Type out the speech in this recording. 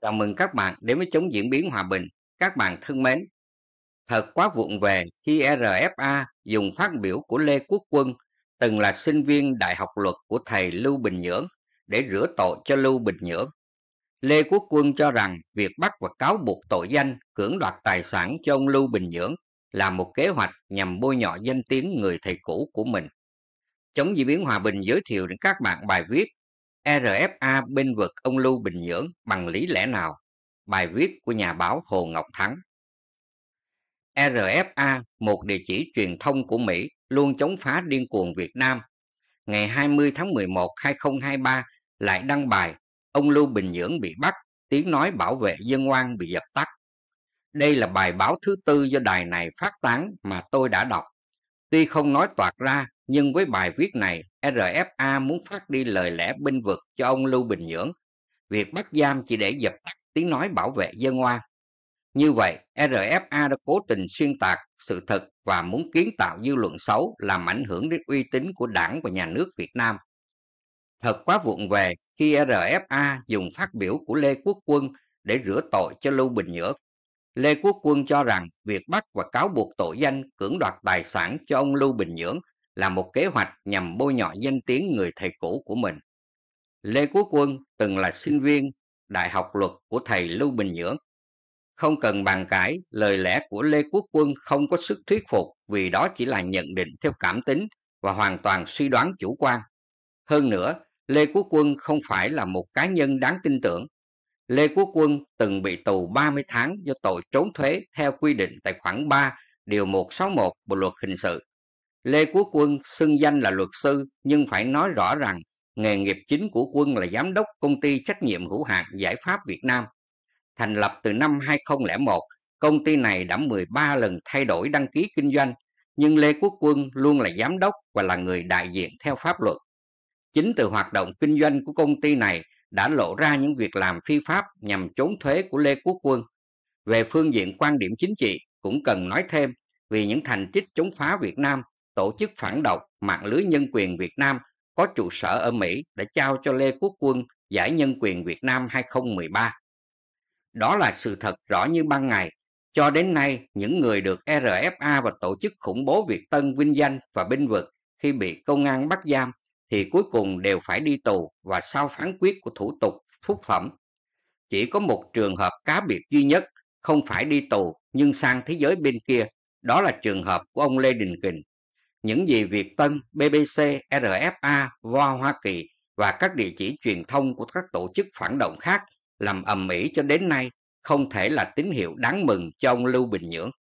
Chào mừng các bạn đến với chống diễn biến hòa bình. Các bạn thân mến, thật quá vụng về khi RFA dùng phát biểu của Lê Quốc Quân, từng là sinh viên Đại học Luật của thầy Lưu Bình Nhưỡng, để rửa tội cho Lưu Bình Nhưỡng. Lê Quốc Quân cho rằng việc bắt và cáo buộc tội danh cưỡng đoạt tài sản cho ông Lưu Bình Nhưỡng là một kế hoạch nhằm bôi nhọ danh tiếng người thầy cũ của mình. Chống diễn biến hòa bình giới thiệu đến các bạn bài viết RFA bên vực ông Lưu Bình Nhưỡng bằng lý lẽ nào? Bài viết của nhà báo Hồ Ngọc Thắng RFA, một địa chỉ truyền thông của Mỹ, luôn chống phá điên cuồng Việt Nam. Ngày 20 tháng 11, 2023 lại đăng bài Ông Lưu Bình Nhưỡng bị bắt, tiếng nói bảo vệ dân oan bị dập tắt. Đây là bài báo thứ tư do đài này phát tán mà tôi đã đọc. Tuy không nói toạc ra, nhưng với bài viết này RFA muốn phát đi lời lẽ binh vực cho ông Lưu Bình Nhưỡng. Việc bắt giam chỉ để dập tắt tiếng nói bảo vệ dân oan. Như vậy, RFA đã cố tình xuyên tạc sự thật và muốn kiến tạo dư luận xấu làm ảnh hưởng đến uy tín của đảng và nhà nước Việt Nam. Thật quá vụng về khi RFA dùng phát biểu của Lê Quốc Quân để rửa tội cho Lưu Bình Nhưỡng. Lê Quốc Quân cho rằng việc bắt và cáo buộc tội danh cưỡng đoạt tài sản cho ông Lưu Bình Nhưỡng là một kế hoạch nhằm bôi nhọ danh tiếng người thầy cũ của mình. Lê Quốc Quân từng là sinh viên Đại học Luật của thầy Lưu Bình Nhưỡng. Không cần bàn cãi, lời lẽ của Lê Quốc Quân không có sức thuyết phục vì đó chỉ là nhận định theo cảm tính và hoàn toàn suy đoán chủ quan. Hơn nữa, Lê Quốc Quân không phải là một cá nhân đáng tin tưởng. Lê Quốc Quân từng bị tù 30 tháng do tội trốn thuế theo quy định tại khoản 3 điều 161 Bộ luật hình sự lê quốc quân xưng danh là luật sư nhưng phải nói rõ rằng nghề nghiệp chính của quân là giám đốc công ty trách nhiệm hữu hạn giải pháp việt nam thành lập từ năm 2001 công ty này đã 13 lần thay đổi đăng ký kinh doanh nhưng lê quốc quân luôn là giám đốc và là người đại diện theo pháp luật chính từ hoạt động kinh doanh của công ty này đã lộ ra những việc làm phi pháp nhằm trốn thuế của Lê Quốc Quân. Về phương diện quan điểm chính trị cũng cần nói thêm vì những thành tích chống phá Việt Nam tổ chức phản độc mạng lưới nhân quyền Việt Nam có trụ sở ở Mỹ đã trao cho Lê Quốc Quân Giải Nhân quyền Việt Nam 2013. Đó là sự thật rõ như ban ngày. Cho đến nay, những người được RFA và tổ chức khủng bố Việt Tân vinh danh và binh vực khi bị công an bắt giam thì cuối cùng đều phải đi tù và sau phán quyết của thủ tục phúc thẩm. Chỉ có một trường hợp cá biệt duy nhất không phải đi tù nhưng sang thế giới bên kia, đó là trường hợp của ông Lê Đình Kình những gì Việt Tân, BBC, RFA, VOA Hoa Kỳ và các địa chỉ truyền thông của các tổ chức phản động khác làm ầm ĩ cho đến nay không thể là tín hiệu đáng mừng cho ông Lưu Bình Nhưỡng.